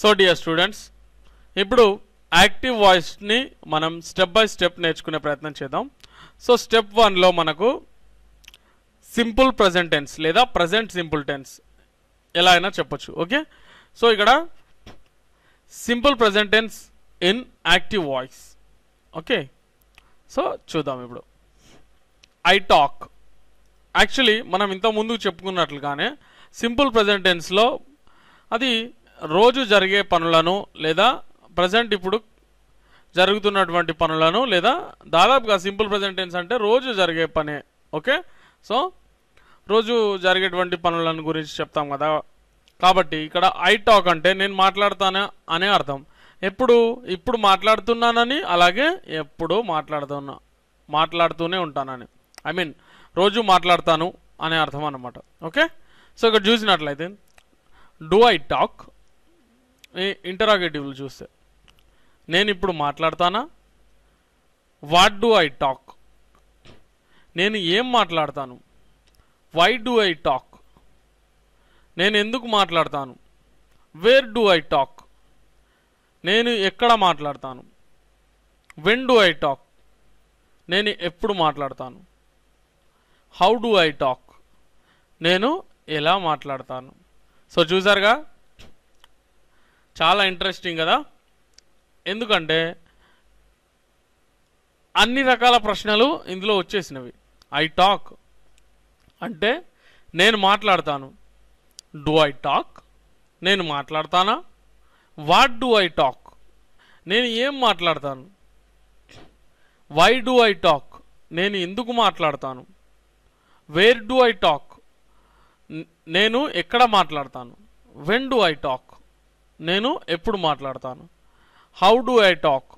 So dear students ఇప్పుడు active వాయిస్ని మనం స్టెప్ బై స్టెప్ నేర్చుకునే ప్రయత్నం చేద్దాం సో స్టెప్ వన్లో మనకు సింపుల్ ప్రజెంట్ టెన్స్ లేదా ప్రజెంట్ సింపుల్ టెన్స్ ఎలా అయినా చెప్పొచ్చు ఓకే సో ఇక్కడ simple present tense in active voice okay so చూద్దాం ఇప్పుడు ఐ టాక్ యాక్చువల్లీ మనం ఇంత ముందు చెప్పుకున్నట్లుగానే సింపుల్ ప్రజెంట్ టెన్స్లో అది రోజు జరిగే పనులను లేదా ప్రజెంట్ ఇప్పుడు జరుగుతున్నటువంటి పనులను లేదా దాదాపుగా సింపుల్ ప్రజెంట్ అంటే రోజు జరిగే పనే ఓకే సో రోజు జరిగేటువంటి పనులను గురించి చెప్తాం కదా కాబట్టి ఇక్కడ ఐ టాక్ అంటే నేను మాట్లాడతానే అనే అర్థం ఎప్పుడు ఇప్పుడు మాట్లాడుతున్నానని అలాగే ఎప్పుడు మాట్లాడుతున్నా మాట్లాడుతూనే ఉంటానని ఐ మీన్ రోజు మాట్లాడతాను అనే అర్థం అన్నమాట ఓకే సో ఇక్కడ చూసినట్లయితే డూ ఐ టాక్ ఇంటరాగేటివ్లు చూస్తే నేను ఇప్పుడు మాట్లాడతానా వాట్ డూ ఐ టాక్ నేను ఏం మాట్లాడతాను వై డూ ఐ టాక్ నేను ఎందుకు మాట్లాడతాను వేర్ డూ ఐ టాక్ నేను ఎక్కడ మాట్లాడతాను వెన్ డూ ఐ టాక్ నేను ఎప్పుడు మాట్లాడతాను హౌ డూ ఐ టాక్ నేను ఎలా మాట్లాడతాను సో చూసారుగా చాలా ఇంట్రెస్టింగ్ కదా ఎందుకంటే అన్ని రకాల ప్రశ్నలు ఇందులో వచ్చేసినవి ఐ టాక్ అంటే నేను మాట్లాడతాను డూ ఐ టాక్ నేను మాట్లాడతానా వాట్ డూ ఐ టాక్ నేను ఏం మాట్లాడతాను వై డూ ఐ టాక్ నేను ఎందుకు మాట్లాడతాను వేర్ డూ ఐ టాక్ నేను ఎక్కడ మాట్లాడతాను వెన్ డూ ఐ టాక్ నేను ఎప్పుడు మాట్లాడతాను హౌ డు ఐ టాక్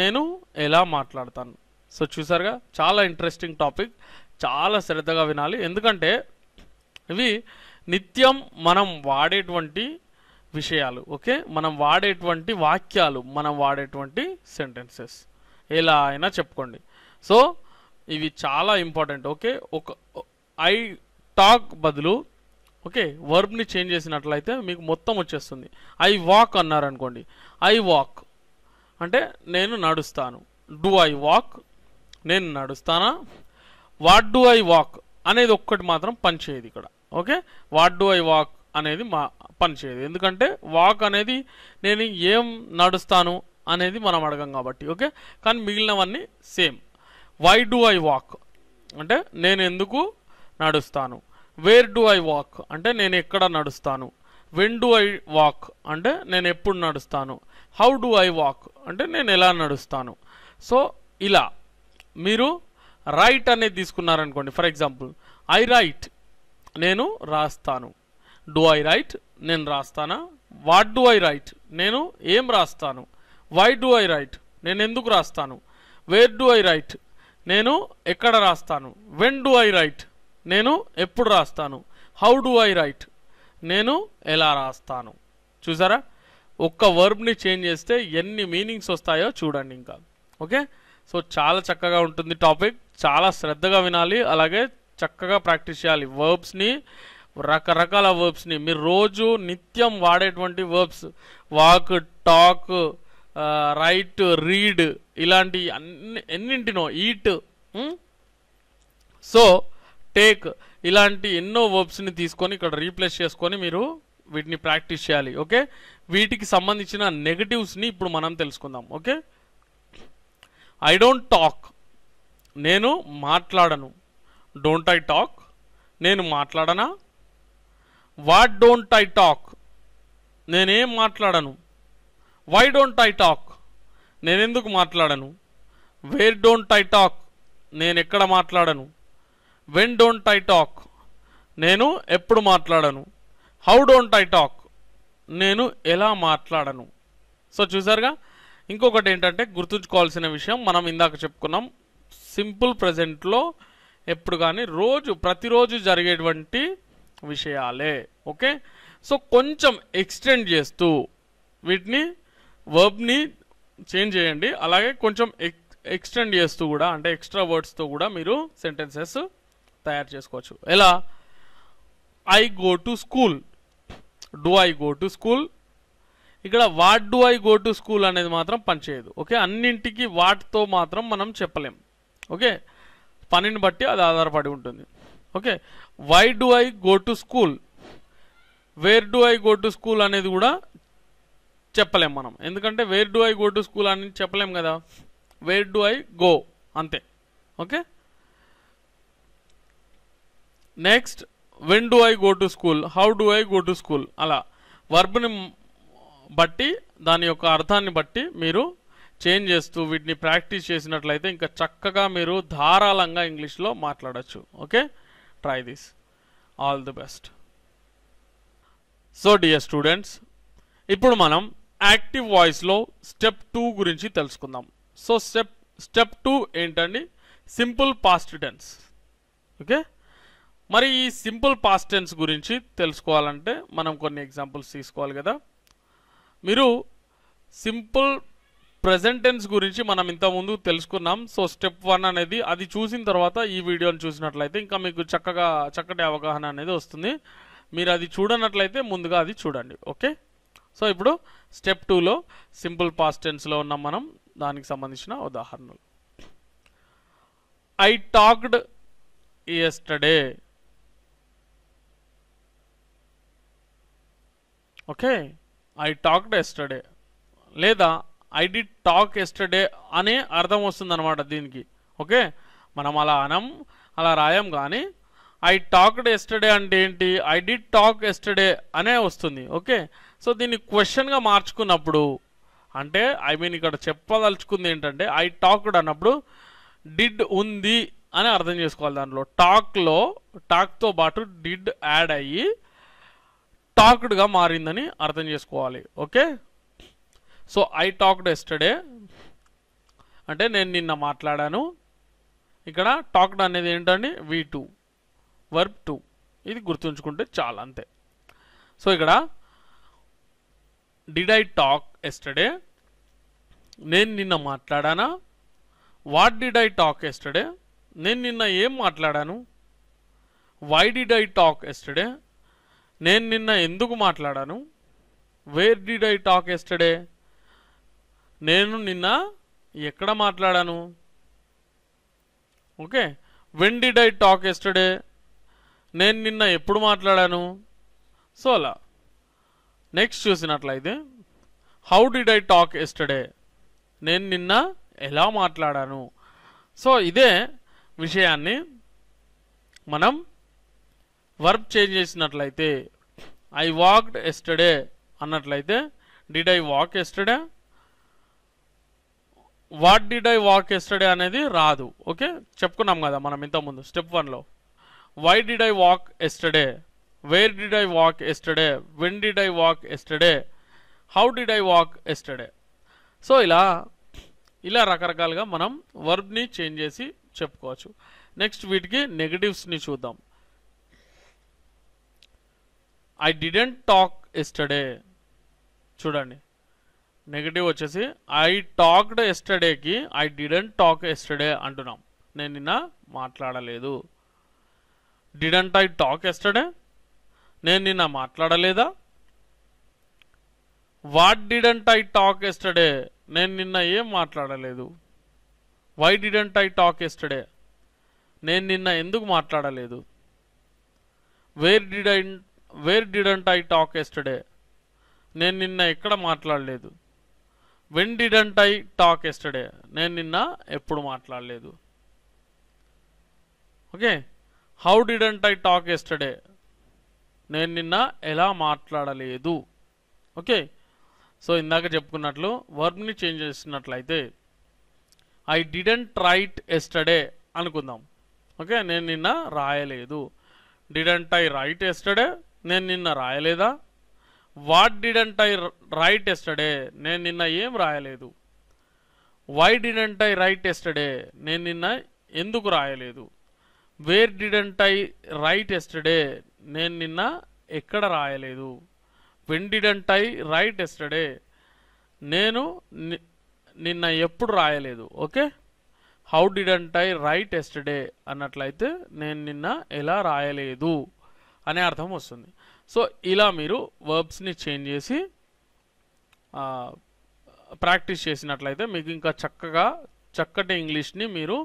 నేను ఎలా మాట్లాడతాను సో చూసారుగా చాలా ఇంట్రెస్టింగ్ టాపిక్ చాలా శ్రద్ధగా వినాలి ఎందుకంటే ఇవి నిత్యం మనం వాడేటువంటి విషయాలు ఓకే మనం వాడేటువంటి వాక్యాలు మనం వాడేటువంటి సెంటెన్సెస్ ఎలా అయినా చెప్పుకోండి సో ఇవి చాలా ఇంపార్టెంట్ ఓకే ఒక ఐ టాక్ బదులు ఓకే వర్బ్ని చేంజ్ చేసినట్లయితే మీకు మొత్తం వచ్చేస్తుంది ఐ వాక్ అన్నారనుకోండి ఐ వాక్ అంటే నేను నడుస్తాను డూ ఐ వాక్ నేను నడుస్తానా వాట్ డూ ఐ వాక్ అనేది ఒక్కటి మాత్రం పనిచేయదు ఇక్కడ okay what do I walk అనేది మా పనిచేయదు ఎందుకంటే వాక్ అనేది నేను ఏం నడుస్తాను అనేది మనం అడగం కాబట్టి ఓకే కానీ మిగిలినవన్నీ same why do I walk అంటే నేను ఎందుకు నడుస్తాను వేర్ డూ ఐ వాక్ అంటే నేను ఎక్కడ నడుస్తాను వెన్ డూ ఐ వాక్ అంటే నేను ఎప్పుడు నడుస్తాను హౌ డూ ఐ వాక్ అంటే నేను ఎలా నడుస్తాను సో ఇలా మీరు రైట్ అనేది తీసుకున్నారనుకోండి ఫర్ ఎగ్జాంపుల్ ఐ రైట్ నేను రాస్తాను డూ ఐ రైట్ నేను రాస్తానా వాట్ డూ ఐ రైట్ నేను ఏం రాస్తాను వై డూ ఐ రైట్ నేను ఎందుకు రాస్తాను వేర్ డూ ఐ రైట్ నేను ఎక్కడ రాస్తాను వెన్ డూ ఐ రైట్ నేను ఎప్పుడు రాస్తాను హౌ డు ఐ రైట్ నేను ఎలా రాస్తాను చూసారా ఒక్క వర్బ్ని చేంజ్ చేస్తే ఎన్ని మీనింగ్స్ వస్తాయో చూడండి ఇంకా ఓకే సో చాలా చక్కగా ఉంటుంది టాపిక్ చాలా శ్రద్ధగా వినాలి అలాగే చక్కగా ప్రాక్టీస్ చేయాలి వర్బ్స్ని రకరకాల వర్బ్స్ని మీరు రోజు నిత్యం వాడేటువంటి verbs walk talk write read ఇలాంటి అన్ని ఎన్నింటినో ఈట్ సో hmm? టేక్ ఇలాంటి ఎన్నో వర్బ్స్ని తీసుకొని ఇక్కడ రీప్లేస్ చేసుకొని మీరు వీటిని ప్రాక్టీస్ చేయాలి ఓకే వీటికి సంబంధించిన నెగటివ్స్ని ఇప్పుడు మనం తెలుసుకుందాం ఓకే ఐ డోంట్ టాక్ నేను మాట్లాడను డోంట్ ఐ టాక్ నేను మాట్లాడనా వాట్ డోంట్ ఐ టాక్ నేనేం మాట్లాడను వై డోంట్ ఐ టాక్ నేనెందుకు మాట్లాడను వేర్ డోంట్ ఐ టాక్ నేను ఎక్కడ మాట్లాడను వెన్ డోంట్ ఐ టాక్ నేను ఎప్పుడు మాట్లాడను హౌ డోంట్ ఐ టాక్ నేను ఎలా మాట్లాడను సో చూసారుగా ఇంకొకటి ఏంటంటే గుర్తుంచుకోవాల్సిన విషయం మనం ఇందాక చెప్పుకున్నాం సింపుల్ ప్రజెంట్లో ఎప్పుడు కానీ రోజు ప్రతిరోజు జరిగేటువంటి విషయాలే ఓకే సో కొంచెం ఎక్స్టెండ్ చేస్తూ వీటిని వర్బ్ని చేంజ్ చేయండి అలాగే కొంచెం ఎక్స్టెండ్ చేస్తూ కూడా అంటే ఎక్స్ట్రా వర్డ్స్తో కూడా మీరు సెంటెన్సెస్ తయారు చేసుకోవచ్చు ఎలా I go to school do I go to school ఇక్కడ what do I go to school అనేది మాత్రం పనిచేయదు ఓకే అన్నింటికి వాట్తో మాత్రం మనం చెప్పలేం ఓకే పనిని బట్టి అది ఆధారపడి ఉంటుంది okay why do I go to school where do I go to school అనేది కూడా చెప్పలేం మనం ఎందుకంటే where do I go to school అని చెప్పలేం కదా వేర్ డూ ఐ గో అంతే okay next when do I go to school how do I go to school అలా వర్బ్ని బట్టి దాని యొక్క అర్థాన్ని బట్టి మీరు చేంజ్ చేస్తూ వీటిని ప్రాక్టీస్ చేసినట్లయితే ఇంకా చక్కగా మీరు ధారాళంగా ఇంగ్లీష్లో మాట్లాడచ్చు okay try this all the best so dear students ఇప్పుడు మనం యాక్టివ్ వాయిస్లో స్టెప్ టూ గురించి తెలుసుకుందాం సో స్టెప్ స్టెప్ టూ ఏంటండి సింపుల్ పాస్ట్ టెన్స్ ఓకే మరి ఈ సింపుల్ పాస్టెన్స్ టెన్స్ గురించి తెలుసుకోవాలంటే మనం కొన్ని ఎగ్జాంపుల్స్ తీసుకోవాలి కదా మీరు సింపుల్ ప్రజెంటెన్స్ గురించి మనం ఇంతకుముందు తెలుసుకున్నాం సో స్టెప్ వన్ అనేది అది చూసిన తర్వాత ఈ వీడియోని చూసినట్లయితే ఇంకా మీకు చక్కగా చక్కటి అవగాహన అనేది వస్తుంది మీరు అది చూడనట్లయితే ముందుగా అది చూడండి ఓకే సో ఇప్పుడు స్టెప్ టూలో సింపుల్ పాస్టెన్స్లో టెన్స్లో ఉన్నాం మనం దానికి సంబంధించిన ఉదాహరణలు I talked yesterday okay I talked yesterday లేదా ఐ డి టాక్ ఎస్టర్డే అనే అర్థం వస్తుందన్నమాట దీనికి ఓకే మనం అలా అనం అలా రాయం కానీ ఐ టాక్డ్ ఎస్టర్డే అంటే ఏంటి ఐ డి టాక్ ఎస్టర్డే అనే వస్తుంది ఓకే సో దీన్ని క్వశ్చన్గా మార్చుకున్నప్పుడు అంటే ఐ మీన్ ఇక్కడ చెప్పదలుచుకుంది ఏంటంటే ఐ టాక్డ్ అన్నప్పుడు డిడ్ ఉంది అని అర్థం చేసుకోవాలి దాంట్లో టాక్లో టాక్తో పాటు డిడ్ యాడ్ అయ్యి టాక్డ్గా మారిందని అర్థం చేసుకోవాలి okay so I talked yesterday అంటే నేను నిన్న మాట్లాడాను ఇక్కడ టాక్డ్ అనేది ఏంటండి వి టూ వర్బ్ టూ ఇది గుర్తుంచుకుంటే చాలా అంతే సో ఇక్కడ డిడ్ ఐ టాక్ ఎస్టర్డే నేను నిన్న మాట్లాడానా what did I talk yesterday నేను నిన్న ఏం మాట్లాడాను why did I talk yesterday నేను నిన్న ఎందుకు మాట్లాడాను where did I talk yesterday నేను నిన్న ఎక్కడ మాట్లాడాను okay when did I talk yesterday నేను నిన్న ఎప్పుడు మాట్లాడాను సో అలా నెక్స్ట్ చూసినట్లయితే how did I talk yesterday నేను నిన్న ఎలా మాట్లాడాను సో ఇదే విషయాన్ని మనం వర్బ్ చేంజ్ చేసినట్లయితే ఐ వాక్డ్ ఎస్టర్డే అన్నట్లయితే did I walk yesterday what did I walk yesterday అనేది రాదు ఓకే చెప్పుకున్నాం కదా మనం ఇంతకుముందు స్టెప్ వన్లో why did I walk yesterday where did I walk yesterday when did I walk yesterday how did I walk yesterday so ఇలా ఇలా రకరకాలుగా మనం వర్బ్ని చేంజ్ చేసి చెప్పుకోవచ్చు నెక్స్ట్ వీటికి నెగటివ్స్ని చూద్దాం ఐ డిడెంట్ టాక్ ఎస్టర్డే చూడండి నెగిటివ్ వచ్చేసి ఐ టాక్డ్ ఎస్టర్డేకి ఐ డిడెంట్ టాక్ ఎస్టర్డే అంటున్నాం నేను నిన్న మాట్లాడలేదు డిడెంట్ ఐ టాక్ ఎస్టర్డే నేను నిన్న మాట్లాడలేదా what didn't I talk yesterday నేను నిన్న ఏం మాట్లాడలేదు why didn't I talk yesterday నేను నిన్న ఎందుకు మాట్లాడలేదు where did where didn't I talk yesterday నేను నిన్న ఎక్కడ మాట్లాడలేదు when didn't I talk yesterday నేను నిన్న ఎప్పుడు మాట్లాడలేదు okay how didn't I talk yesterday నేను నిన్న ఎలా మాట్లాడలేదు ఓకే సో ఇందాక చెప్పుకున్నట్లు వర్బ్ని చేంజ్ చేసినట్లయితే ఐ డిడంట్ రైట్ ఎస్టర్డే అనుకుందాం ఓకే నేను నిన్న రాయలేదు డిడంట్ ఐ రైట్ ఎస్టర్డే నేను నిన్న రాయలేదా what didn't I write yesterday నేను నిన్న ఏం రాయలేదు why didn't I write yesterday నేను నిన్న ఎందుకు రాయలేదు where didn't I write yesterday నేను నిన్న ఎక్కడ రాయలేదు when didn't I write yesterday నేను నిన్న ఎప్పుడు రాయలేదు okay how didn't I write yesterday అన్నట్లయితే నేను నిన్న ఎలా రాయలేదు అనే అర్థం వస్తుంది సో ఇలా మీరు వర్బ్స్ని చేంజ్ చేసి ప్రాక్టీస్ చేసినట్లయితే మీకు ఇంకా చక్కగా చక్కటి ఇంగ్లీష్ని మీరు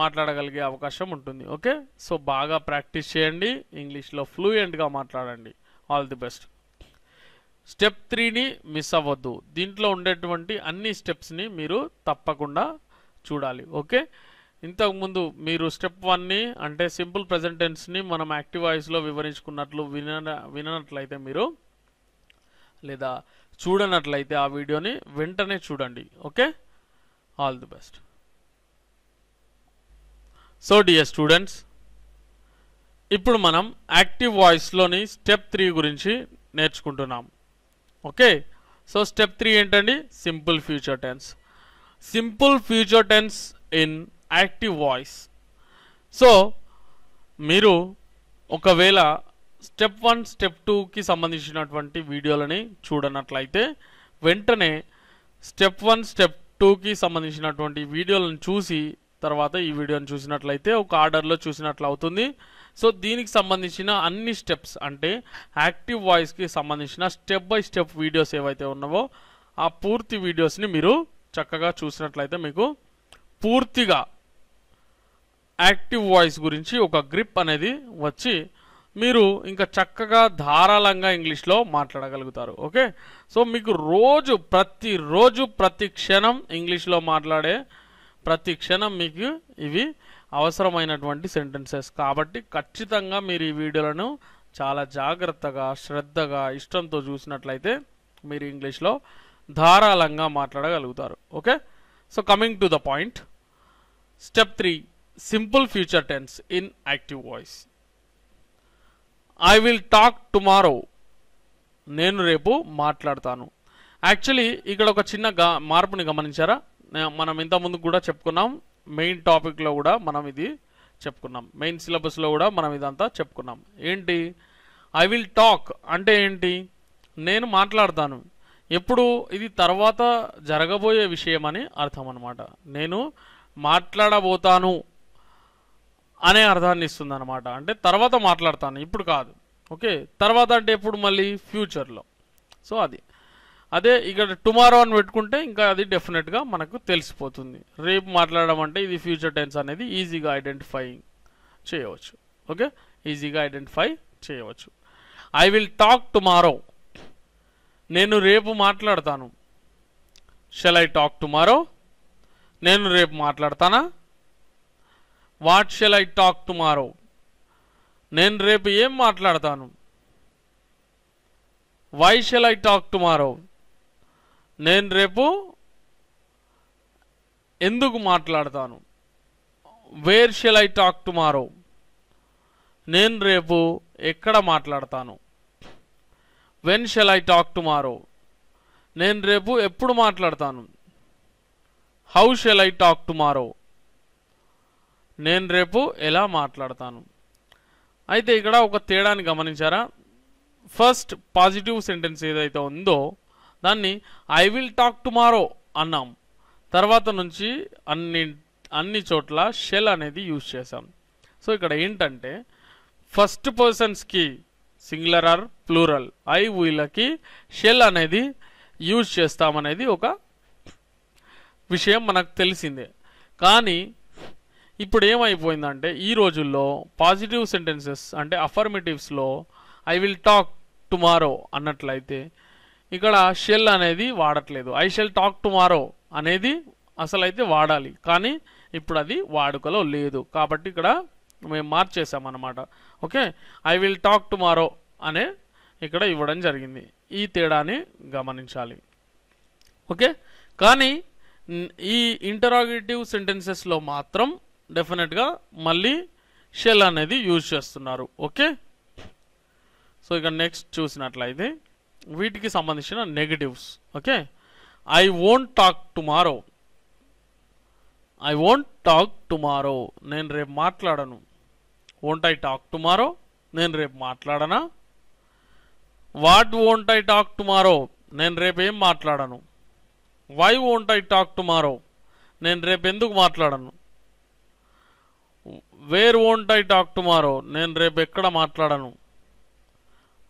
మాట్లాడగలిగే అవకాశం ఉంటుంది ఓకే సో బాగా ప్రాక్టీస్ చేయండి ఇంగ్లీష్లో ఫ్లూయెంట్గా మాట్లాడండి ఆల్ ది బెస్ట్ స్టెప్ త్రీని మిస్ అవ్వద్దు దీంట్లో ఉండేటువంటి అన్ని స్టెప్స్ని మీరు తప్పకుండా చూడాలి ఓకే ఇంతకుముందు మీరు స్టెప్ వన్ని అంటే సింపుల్ ప్రజెంటెన్స్ని మనం యాక్టివ్ వాయిస్లో వివరించుకున్నట్లు విన వినట్లయితే మీరు లేదా చూడనట్లయితే ఆ వీడియోని వెంటనే చూడండి okay all the best so dear students ఇప్పుడు మనం యాక్టివ్ వాయిస్లోని స్టెప్ త్రీ గురించి నేర్చుకుంటున్నాం ఓకే సో స్టెప్ త్రీ ఏంటండి simple future tense simple future tense in active voice so మీరు ఒకవేళ స్టెప్ వన్ స్టెప్ టూకి సంబంధించినటువంటి వీడియోలని చూడనట్లయితే వెంటనే స్టెప్ వన్ స్టెప్ టూకి సంబంధించినటువంటి వీడియోలను చూసి తర్వాత ఈ వీడియోని చూసినట్లయితే ఒక ఆర్డర్లో చూసినట్లు అవుతుంది సో దీనికి సంబంధించిన అన్ని స్టెప్స్ అంటే యాక్టివ్ వాయిస్కి సంబంధించిన స్టెప్ బై స్టెప్ వీడియోస్ ఏవైతే ఉన్నావో ఆ పూర్తి వీడియోస్ని మీరు చక్కగా చూసినట్లయితే మీకు పూర్తిగా యాక్టివ్ వాయిస్ గురించి ఒక గ్రిప్ అనేది వచ్చి మీరు ఇంకా చక్కగా ధారాళంగా ఇంగ్లీష్లో మాట్లాడగలుగుతారు ఓకే సో మీకు రోజు ప్రతిరోజు ప్రతి క్షణం ఇంగ్లీష్లో మాట్లాడే ప్రతి క్షణం మీకు ఇవి అవసరమైనటువంటి సెంటెన్సెస్ కాబట్టి ఖచ్చితంగా మీరు ఈ వీడియోలను చాలా జాగ్రత్తగా శ్రద్ధగా ఇష్టంతో చూసినట్లయితే మీరు ఇంగ్లీష్లో ధారాళంగా మాట్లాడగలుగుతారు okay so coming to the point step three simple future tense in active voice I will talk tomorrow నేను రేపు మాట్లాడతాను యాక్చువల్లీ ఇక్కడ ఒక చిన్న గా మార్పుని గమనించారా మనం ఇంతకుముందు కూడా చెప్పుకున్నాం మెయిన్ టాపిక్లో కూడా మనం ఇది చెప్పుకున్నాం మెయిన్ సిలబస్లో కూడా మనం ఇదంతా చెప్పుకున్నాం ఏంటి ఐ విల్ టాక్ అంటే ఏంటి నేను మాట్లాడతాను ఎప్పుడు ఇది తర్వాత జరగబోయే విషయం అని అర్థం అనమాట నేను మాట్లాడబోతాను అనే అర్థాన్ని ఇస్తుంది అనమాట అంటే తర్వాత మాట్లాడతాను ఇప్పుడు కాదు ఓకే తర్వాత అంటే ఎప్పుడు మళ్ళీ ఫ్యూచర్లో సో అది అదే ఇక్కడ టుమారో అని పెట్టుకుంటే ఇంకా అది డెఫినెట్గా మనకు తెలిసిపోతుంది రేపు మాట్లాడడం అంటే ఇది ఫ్యూచర్ టెన్స్ అనేది ఈజీగా ఐడెంటిఫై చేయవచ్చు ఓకే ఈజీగా ఐడెంటిఫై చేయవచ్చు ఐ విల్ టాక్ టుమారో నేను రేపు మాట్లాడతాను షెల్ ఐ టాక్ టుమారో నేను రేపు మాట్లాడతానా what shall I talk tomorrow నేను రేపు ఏం మాట్లాడతాను why shall I talk tomorrow నేను రేపు ఎందుకు మాట్లాడతాను where shall I talk tomorrow నేను రేపు ఎక్కడ మాట్లాడతాను when shall I talk tomorrow నేను రేపు ఎప్పుడు మాట్లాడతాను how shall I talk tomorrow నేను రేపు ఎలా మాట్లాడతాను అయితే ఇక్కడ ఒక తేడాని గమనించారా ఫస్ట్ పాజిటివ్ సెంటెన్స్ ఏదైతే ఉందో దాన్ని ఐ విల్ టాక్ టుమారో అన్నాం తర్వాత నుంచి అన్ని అన్ని చోట్ల షెల్ అనేది యూజ్ చేశాం సో ఇక్కడ ఏంటంటే ఫస్ట్ పర్సన్స్కి సింగులర్ ఆర్ ప్లూరల్ ఐ వీళ్ళకి షెల్ అనేది యూజ్ చేస్తామనేది ఒక విషయం మనకు తెలిసిందే కానీ ఇప్పుడు ఏమైపోయిందంటే ఈ రోజుల్లో పాజిటివ్ సెంటెన్సెస్ అంటే అఫర్మేటివ్స్లో ఐ విల్ టాక్ టుమారో అన్నట్లయితే ఇక్కడ షెల్ అనేది వాడట్లేదు ఐ షెల్ టాక్ టుమారో అనేది అసలు అయితే వాడాలి కానీ ఇప్పుడు అది వాడుకలో లేదు కాబట్టి ఇక్కడ మేము మార్చేసాం అన్నమాట okay I will talk tomorrow అనే ఇక్కడ ఇవ్వడం జరిగింది ఈ తేడాని గమనించాలి ఓకే కానీ ఈ ఇంటరాగేటివ్ సెంటెన్సెస్లో మాత్రం డెఫినెట్గా మళ్ళీ షెల్ అనేది యూజ్ చేస్తున్నారు ఓకే సో ఇక నెక్స్ట్ చూసినట్లయితే వీటికి సంబంధించిన negatives okay I won't talk tomorrow I won't talk tomorrow నేను రేపు మాట్లాడను వోంట్ ఐ టాక్ టుమారో నేను రేపు మాట్లాడనా what won't I talk tomorrow నేను రేపు ఏం మాట్లాడను why won't I talk tomorrow నేను రేపు ఎందుకు మాట్లాడను where won't I talk tomorrow నేను రేపు ఎక్కడ మాట్లాడను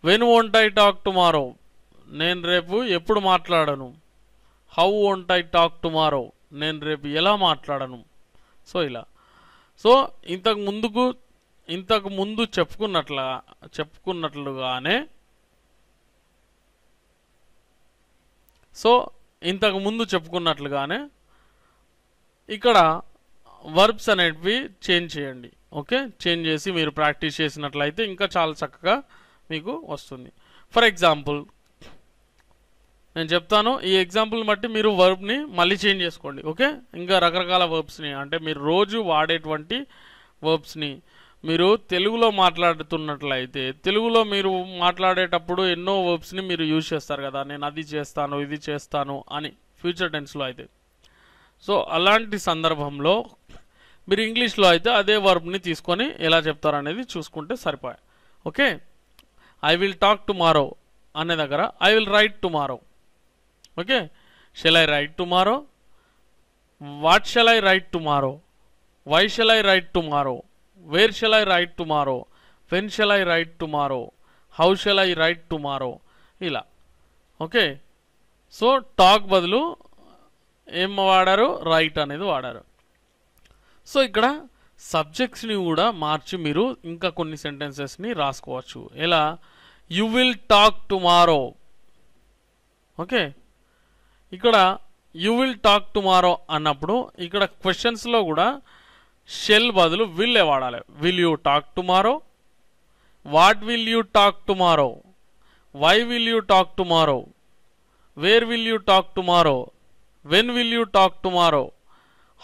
when won't I talk tomorrow నేను రేపు ఎప్పుడు మాట్లాడను how won't I talk tomorrow నేను రేపు ఎలా మాట్లాడను సో ఇలా సో ఇంతకు ముందుకు ఇంతకు ముందు చెప్పుకున్నట్లుగా చెప్పుకున్నట్లుగానే సో ఇంతకు ముందు చెప్పుకున్నట్లుగానే ఇక్కడ వర్బ్స్ అనేటివి చేంజ్ చేయండి ఓకే చేంజ్ చేసి మీరు ప్రాక్టీస్ చేసినట్లయితే ఇంకా చాలా చక్కగా మీకు వస్తుంది ఫర్ ఎగ్జాంపుల్ నేను చెప్తాను ఈ ఎగ్జాంపుల్ బట్టి మీరు వర్బ్ని మళ్ళీ చేంజ్ చేసుకోండి ఓకే ఇంకా రకరకాల వర్బ్స్ని అంటే మీరు రోజు వాడేటువంటి వర్బ్స్ని మీరు తెలుగులో మాట్లాడుతున్నట్లయితే తెలుగులో మీరు మాట్లాడేటప్పుడు ఎన్నో వర్బ్స్ని మీరు యూజ్ చేస్తారు కదా నేను అది చేస్తాను ఇది చేస్తాను అని ఫ్యూచర్ టెన్స్లో అయితే సో అలాంటి సందర్భంలో మీరు ఇంగ్లీష్లో అయితే అదే వర్బ్ని తీసుకొని ఎలా చెప్తారనేది చూసుకుంటే సరిపోయా okay I will talk tomorrow అనే దగ్గర I will write tomorrow okay shall I write tomorrow what shall I write tomorrow why shall I write tomorrow where shall I write tomorrow when shall I write tomorrow how shall I write tomorrow ఇలా okay so talk బదులు ఏం వాడారు right అనేది వాడారు so ఇక్కడ సబ్జెక్ట్స్ని కూడా మార్చి మీరు ఇంకా కొన్ని సెంటెన్సెస్ని రాసుకోవచ్చు ఎలా you will talk tomorrow okay ఇక్కడ యు విల్ టాక్ టుమారో అన్నప్పుడు ఇక్కడ క్వశ్చన్స్లో కూడా షెల్ బదులు విల్లే వాడాలి will you talk tomorrow what will you talk tomorrow why will you talk tomorrow where will you talk tomorrow when will you talk tomorrow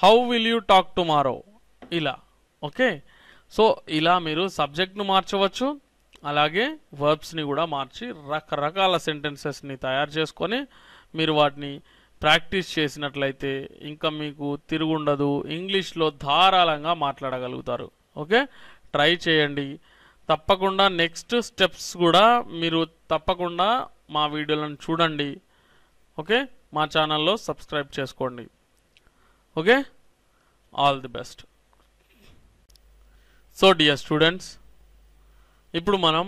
how will you talk tomorrow ఇలా okay so ఇలా మీరు సబ్జెక్ట్ను మార్చవచ్చు అలాగే వర్బ్స్ని కూడా మార్చి రకరకాల సెంటెన్సెస్ని తయారు చేసుకొని మీరు వాటిని ప్రాక్టీస్ చేసినట్లయితే ఇంకా మీకు తిరుగుండదు ఇంగ్లీష్లో ధారాళంగా మాట్లాడగలుగుతారు ఓకే ట్రై చేయండి తప్పకుండా నెక్స్ట్ స్టెప్స్ కూడా మీరు తప్పకుండా మా వీడియోలను చూడండి ఓకే మా ఛానల్లో సబ్స్క్రైబ్ చేసుకోండి okay all the best so dear students ఇప్పుడు మనం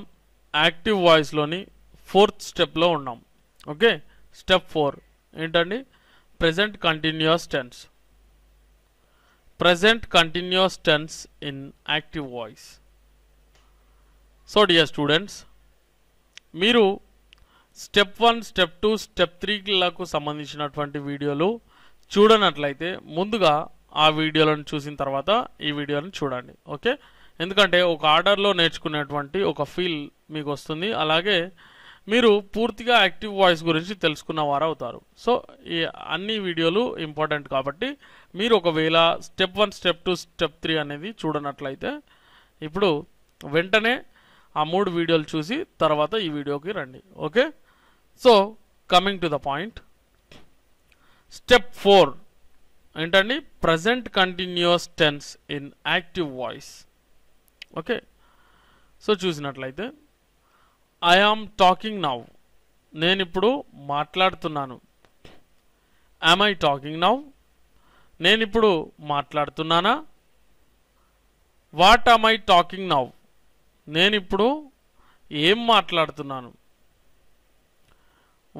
యాక్టివ్ వాయిస్లోని ఫోర్త్ స్టెప్లో ఉన్నాం ఓకే స్టెప్ ఫోర్ ఏంటండి present continuous tense present continuous tense in active voice so dear students మీరు step one step two step త్రీలకు సంబంధించినటువంటి వీడియోలు చూడనట్లయితే ముందుగా ఆ వీడియోలను చూసిన తర్వాత ఈ వీడియోని చూడండి ఓకే ఎందుకంటే ఒక ఆర్డర్లో నేర్చుకునేటువంటి ఒక ఫీల్ మీకు వస్తుంది అలాగే మీరు పూర్తిగా యాక్టివ్ వాయిస్ గురించి తెలుసుకున్న వారు అవుతారు సో ఈ అన్ని వీడియోలు ఇంపార్టెంట్ కాబట్టి మీరు ఒకవేళ step one step two step three అనేది చూడనట్లయితే ఇప్పుడు వెంటనే ఆ మూడు వీడియోలు చూసి తర్వాత ఈ వీడియోకి రండి okay so coming to the point step four ఏంటండి present continuous tense in active voice okay so చూసినట్లయితే ఐ ఆమ్ టాకింగ్ నౌ నేను ఇప్పుడు మాట్లాడుతున్నాను యామ్ ఐ టాకింగ్ నవ్ నేను ఇప్పుడు మాట్లాడుతున్నానా what am I talking now నేను ఇప్పుడు ఏం మాట్లాడుతున్నాను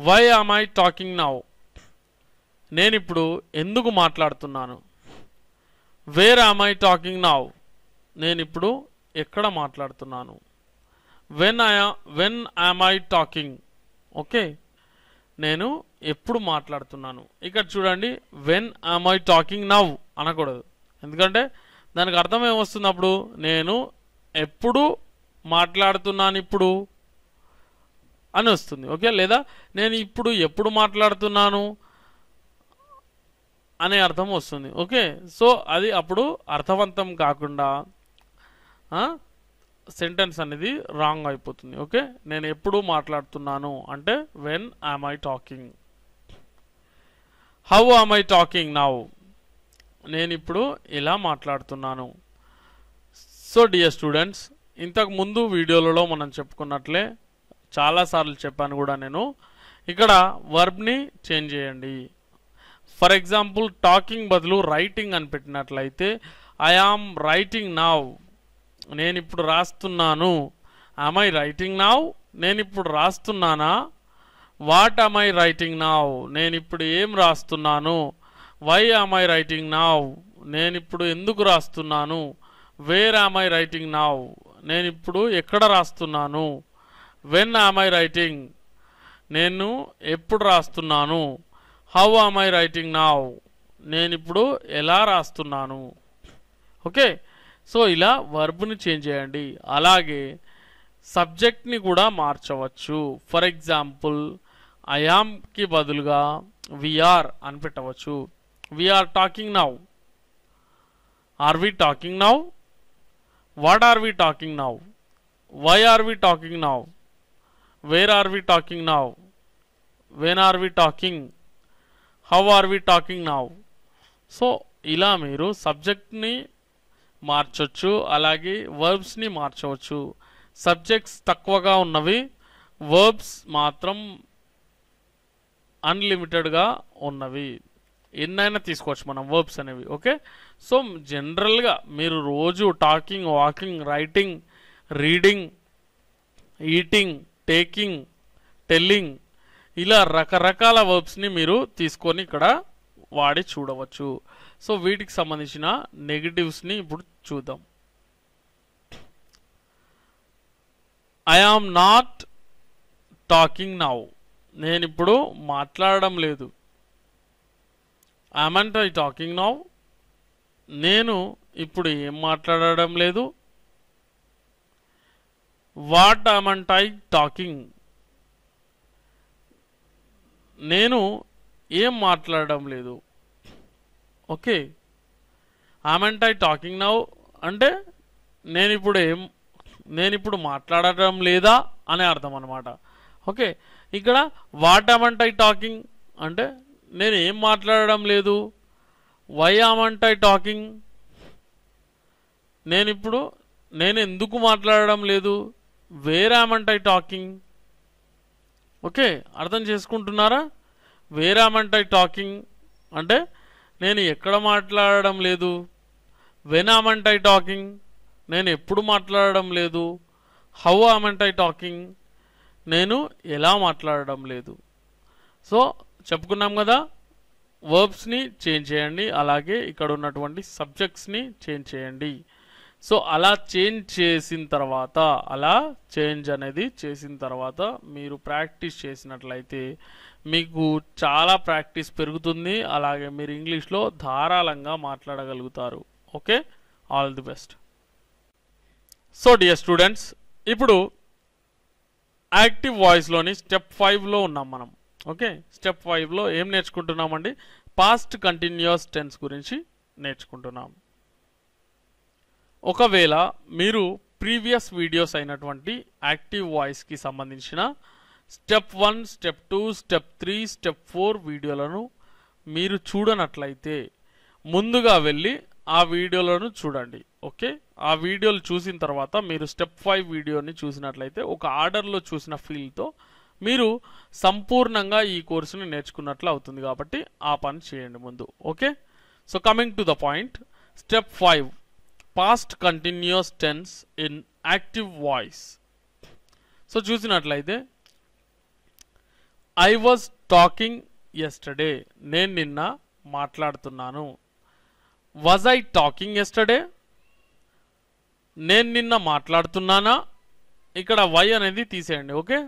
why am I talking now నేనిప్పుడు ఎందుకు మాట్లాడుతున్నాను where am I talking now నేనిప్పుడు ఎక్కడ మాట్లాడుతున్నాను when I when am I talking okay నేను ఎప్పుడు మాట్లాడుతున్నాను ఇక్కడ చూడండి when am I talking now అనకూడదు ఎందుకంటే దానికి అర్థం ఏమొస్తుంది అప్పుడు నేను ఎప్పుడు మాట్లాడుతున్నాను ఇప్పుడు అని వస్తుంది ఓకే లేదా నేను ఇప్పుడు ఎప్పుడు మాట్లాడుతున్నాను అనే అర్థం వస్తుంది ఓకే సో అది అప్పుడు అర్థవంతం కాకుండా సెంటెన్స్ అనేది రాంగ్ అయిపోతుంది ఓకే నేను ఎప్పుడు మాట్లాడుతున్నాను అంటే when I'm I talking how am I talking now నేను ఇప్పుడు ఇలా మాట్లాడుతున్నాను సో డియర్ స్టూడెంట్స్ ఇంతకు ముందు వీడియోలలో మనం చెప్పుకున్నట్లే చాలాసార్లు చెప్పాను కూడా నేను ఇక్కడ వర్బ్ని చేంజ్ చేయండి ఫర్ ఎగ్జాంపుల్ టాకింగ్ బదులు రైటింగ్ అని పెట్టినట్లయితే ఐ ఆమ్ రైటింగ్ నావ్ నేను ఇప్పుడు రాస్తున్నాను అమ్ ఐ రైటింగ్ నావ్ నేను ఇప్పుడు రాస్తున్నానా what am I writing now నేను ఇప్పుడు ఏం రాస్తున్నాను why am I writing now నేను ఇప్పుడు ఎందుకు రాస్తున్నాను where am I writing now నేను ఇప్పుడు ఎక్కడ రాస్తున్నాను వెన్ ఆమ్ ఐ రైటింగ్ నేను ఎప్పుడు రాస్తున్నాను how am I writing now నేను ఇప్పుడు ఎలా రాస్తున్నాను ఓకే సో ఇలా వర్బ్ని చేంజ్ చేయండి అలాగే సబ్జెక్ట్ని కూడా మార్చవచ్చు ఫర్ ఎగ్జాంపుల్ ఐఆమ్కి బదులుగా విఆర్ అని పెట్టవచ్చు we are talking now are we talking now what are we talking now why are we talking now where are we talking now when are we talking how are we talking now so ఇలా మీరు సబ్జెక్ట్ని మార్చవచ్చు అలాగే వర్బ్స్ని మార్చవచ్చు subjects తక్కువగా ఉన్నవి verbs మాత్రం అన్లిమిటెడ్గా ఉన్నవి ఎన్నైనా తీసుకోవచ్చు మనం వర్బ్స్ అనేవి ఓకే సో జనరల్గా మీరు రోజు talking walking writing reading eating taking telling ఇలా రకరకాల వర్బ్స్ని మీరు తీసుకొని ఇక్కడ వాడి చూడవచ్చు సో వీటికి సంబంధించిన నెగిటివ్స్ని ఇప్పుడు చూద్దాం I am not talking now నేను ఇప్పుడు మాట్లాడడం లేదు ఐమంట్ ఐ టాకింగ్ నౌ నేను ఇప్పుడు ఏం మాట్లాడడం లేదు వాట్ ఐమంట్ ఐ టాకింగ్ నేను ఏం మాట్లాడడం లేదు okay amn't I talking now అంటే నేను ఇప్పుడు ఏం నేను ఇప్పుడు మాట్లాడటం లేదా అనే అర్థం అనమాట ఓకే ఇక్కడ వాట్ అమంట్ ఐ టాకింగ్ అంటే నేను ఏం మాట్లాడడం లేదు వై అమంట్ ఐ టాకింగ్ నేను ఇప్పుడు నేను ఎందుకు మాట్లాడడం లేదు where amn't I talking okay అర్థం చేసుకుంటున్నారా వేరే వేరామంటే టాకింగ్ అంటే నేను ఎక్కడ మాట్లాడడం లేదు వెనామంటే టాకింగ్ నేను ఎప్పుడు మాట్లాడడం లేదు హౌ ఆమంటే టాకింగ్ నేను ఎలా మాట్లాడడం లేదు సో చెప్పుకున్నాం కదా వర్బ్స్ని చేంజ్ చేయండి అలాగే ఇక్కడ ఉన్నటువంటి సబ్జెక్ట్స్ని చేంజ్ చేయండి సో అలా చేంజ్ చేసిన తర్వాత అలా చేంజ్ అనేది చేసిన తర్వాత మీరు ప్రాక్టీస్ చేసినట్లయితే మీకు చాలా ప్రాక్టీస్ పెరుగుతుంది అలాగే మీరు ఇంగ్లీష్లో ధారాళంగా మాట్లాడగలుగుతారు okay all the best so dear students ఇప్పుడు యాక్టివ్ వాయిస్లోని స్టెప్ ఫైవ్లో ఉన్నాం మనం ఓకే స్టెప్ ఫైవ్లో ఏం నేర్చుకుంటున్నామండి పాస్ట్ కంటిన్యూస్ టెన్స్ గురించి నేర్చుకుంటున్నాం ఒకవేళ మీరు ప్రీవియస్ వీడియోస్ అయినటువంటి యాక్టివ్ వాయిస్కి సంబంధించిన step one step two step three step four వీడియోలను మీరు చూడనట్లయితే ముందుగా వెళ్ళి ఆ వీడియోలను చూడండి ఓకే ఆ వీడియోలు చూసిన తర్వాత మీరు స్టెప్ ఫైవ్ వీడియోని చూసినట్లయితే ఒక ఆర్డర్లో చూసిన ఫీల్తో మీరు సంపూర్ణంగా ఈ కోర్సుని నేర్చుకున్నట్లు అవుతుంది కాబట్టి ఆ పని చేయండి ముందు okay so coming to the point step five past continuous tense in active voice so చూసినట్లయితే ఐ వాజ్ టాకింగ్ ఎస్టర్డే నేను నిన్న మాట్లాడుతున్నాను వాజ్ ఐ టాకింగ్ ఎస్టర్డే నేను నిన్న మాట్లాడుతున్నానా ఇక్కడ వై అనేది తీసేయండి ఓకే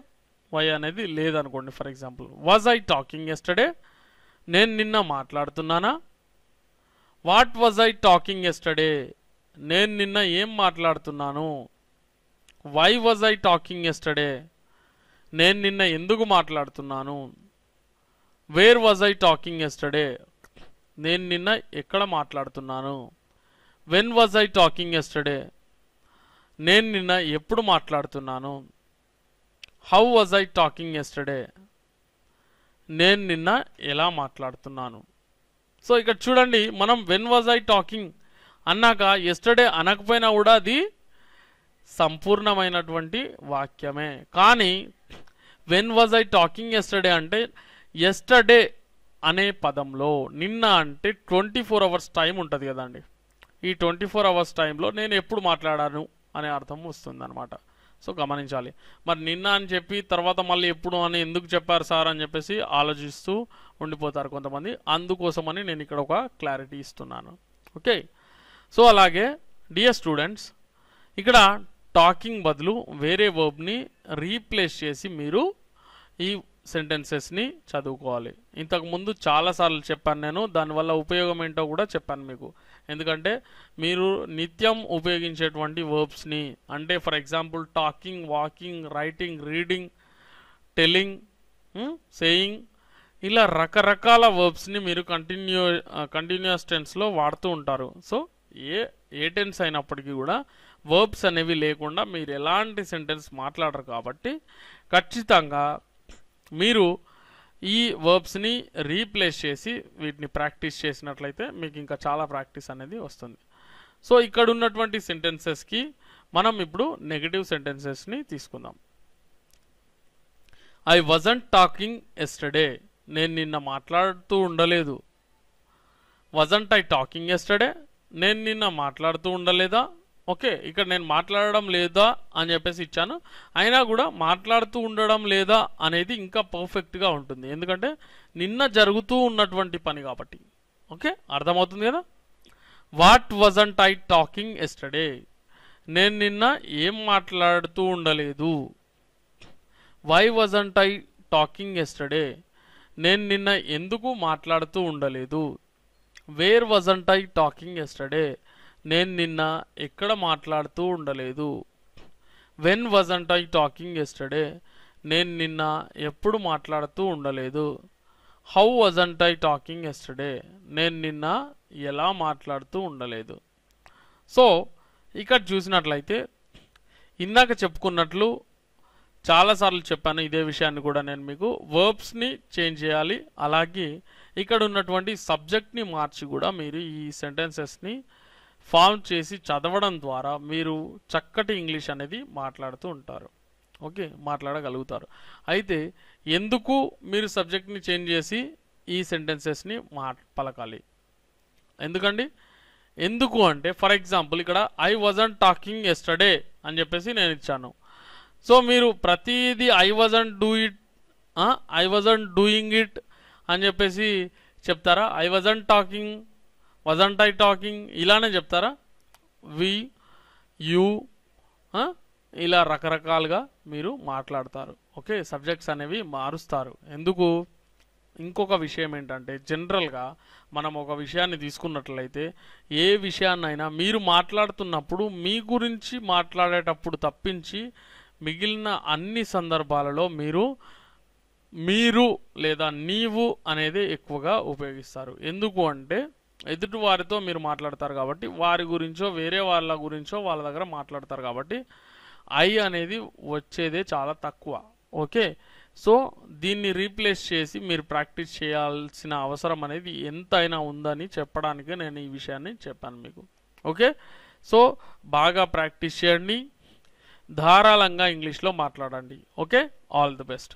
వై అనేది లేదనుకోండి for example was I talking yesterday నేను నిన్న మాట్లాడుతున్నానా what was I talking yesterday నేను నిన్న ఏం మాట్లాడుతున్నాను why was I talking yesterday నేను నిన్న ఎందుకు మాట్లాడుతున్నాను where was I talking yesterday నేను నిన్న ఎక్కడ మాట్లాడుతున్నాను when was I talking yesterday నేను నిన్న ఎప్పుడు మాట్లాడుతున్నాను how was I talking yesterday నేను నిన్న ఎలా మాట్లాడుతున్నాను సో ఇక్కడ చూడండి మనం వెన్ వాజ్ ఐ టాకింగ్ అన్నాక ఎస్టర్డే అనకపోయినా కూడా అది సంపూర్ణమైనటువంటి వాక్యమే కానీ when was I talking yesterday అంటే ఎస్టర్డే అనే పదంలో నిన్న అంటే ట్వంటీ ఫోర్ అవర్స్ టైం ఉంటుంది కదండి ఈ ట్వంటీ ఫోర్ అవర్స్ టైంలో నేను ఎప్పుడు మాట్లాడాను అనే అర్థం వస్తుంది అనమాట సో గమనించాలి మరి నిన్న అని చెప్పి తర్వాత మళ్ళీ ఎప్పుడు అని ఎందుకు చెప్పారు సార్ అని చెప్పేసి ఆలోచిస్తూ ఉండిపోతారు కొంతమంది అందుకోసమని నేను ఇక్కడ ఒక క్లారిటీ ఇస్తున్నాను ఓకే సో అలాగే డియర్ స్టూడెంట్స్ ఇక్కడ టాకింగ్ బదులు వేరే వర్బ్ని రీప్లేస్ చేసి మీరు ఈ సెంటెన్సెస్ని చదువుకోవాలి ఇంతకుముందు చాలాసార్లు చెప్పాను నేను దానివల్ల ఉపయోగం ఏంటో కూడా చెప్పాను మీకు ఎందుకంటే మీరు నిత్యం ఉపయోగించేటువంటి వర్బ్స్ని అంటే for example talking walking writing reading telling saying ఇలా రకరకాల వర్బ్స్ని మీరు కంటిన్యూ కంటిన్యూస్ టెన్స్లో వాడుతూ ఉంటారు సో ఏ ఏ టెన్స్ అయినప్పటికీ కూడా వర్బ్స్ అనేవి లేకుండా మీరు ఎలాంటి సెంటెన్స్ మాట్లాడరు కాబట్టి ఖచ్చితంగా మీరు ఈ వర్బ్స్ని రీప్లేస్ చేసి వీటిని ప్రాక్టీస్ చేసినట్లయితే మీకు ఇంకా చాలా ప్రాక్టీస్ అనేది వస్తుంది సో ఇక్కడ ఉన్నటువంటి సెంటెన్సెస్కి మనం ఇప్పుడు నెగిటివ్ సెంటెన్సెస్ని తీసుకుందాం ఐ వజంట్ టాకింగ్ ఎస్టర్డే నేను నిన్న మాట్లాడుతూ ఉండలేదు వజంట్ ఐ టాకింగ్ ఎస్టర్డే నేను నిన్న మాట్లాడుతూ ఉండలేదా ఓకే ఇక్కడ నేను మాట్లాడడం లేదా అని చెప్పేసి ఇచ్చాను అయినా కూడా మాట్లాడుతూ ఉండడం లేదా అనేది ఇంకా పర్ఫెక్ట్గా ఉంటుంది ఎందుకంటే నిన్న జరుగుతూ ఉన్నటువంటి పని కాబట్టి ఓకే అర్థమవుతుంది కదా what wasn't I talking yesterday నేను నిన్న ఏం మాట్లాడుతూ ఉండలేదు why wasn't I talking yesterday నేను నిన్న ఎందుకు మాట్లాడుతూ ఉండలేదు where wasn't I talking yesterday నేను నిన్న ఎక్కడ మాట్లాడుతూ ఉండలేదు when wasn't I talking yesterday నేను నిన్న ఎప్పుడు మాట్లాడుతూ ఉండలేదు how wasn't I talking yesterday నేను నిన్న ఎలా మాట్లాడుతూ ఉండలేదు సో ఇక్కడ చూసినట్లయితే ఇందాక చెప్పుకున్నట్లు చాలాసార్లు చెప్పాను ఇదే విషయాన్ని కూడా నేను మీకు వర్బ్స్ని చేంజ్ చేయాలి అలాగే ఇక్కడ ఉన్నటువంటి సబ్జెక్ట్ని మార్చి కూడా మీరు ఈ సెంటెన్సెస్ని ఫామ్ చేసి చదవడం ద్వారా మీరు చక్కటి ఇంగ్లీష్ అనేది మాట్లాడుతూ ఉంటారు ఓకే మాట్లాడగలుగుతారు అయితే ఎందుకు మీరు సబ్జెక్ట్ని చేంజ్ చేసి ఈ సెంటెన్సెస్ని మా పలకాలి ఎందుకండి ఎందుకు అంటే ఫర్ ఎగ్జాంపుల్ ఇక్కడ ఐ వాజన్ టాకింగ్ ఎస్టర్డే అని చెప్పేసి నేను ఇచ్చాను సో మీరు ప్రతిదీ I wasn't do it I wasn't doing it అని చెప్పేసి చెప్తారా I wasn't talking wasn't I talking ఇలానే చెప్తారా వి యు ఇలా రకరకాలుగా మీరు మాట్లాడతారు ఓకే సబ్జెక్ట్స్ అనేవి మారుస్తారు ఎందుకు ఇంకొక విషయం ఏంటంటే జనరల్గా మనం ఒక విషయాన్ని తీసుకున్నట్లయితే ఏ విషయాన్నైనా మీరు మాట్లాడుతున్నప్పుడు మీ గురించి మాట్లాడేటప్పుడు తప్పించి మిగిలిన అన్ని సందర్భాలలో మీరు మీరు లేదా నీవు అనేది ఎక్కువగా ఉపయోగిస్తారు ఎందుకు అంటే ఎదుటి వారితో మీరు మాట్లాడతారు కాబట్టి వారి గురించో వేరే వాళ్ళ గురించో వాళ్ళ దగ్గర మాట్లాడతారు కాబట్టి ఐ అనేది వచ్చేదే చాలా తక్కువ ఓకే సో దీన్ని రీప్లేస్ చేసి మీరు ప్రాక్టీస్ చేయాల్సిన అవసరం అనేది ఎంతైనా ఉందని చెప్పడానికి నేను ఈ విషయాన్ని చెప్పాను మీకు ఓకే సో బాగా ప్రాక్టీస్ చేయండి ధారాళంగా ఇంగ్లీష్లో మాట్లాడండి ఓకే ఆల్ ది బెస్ట్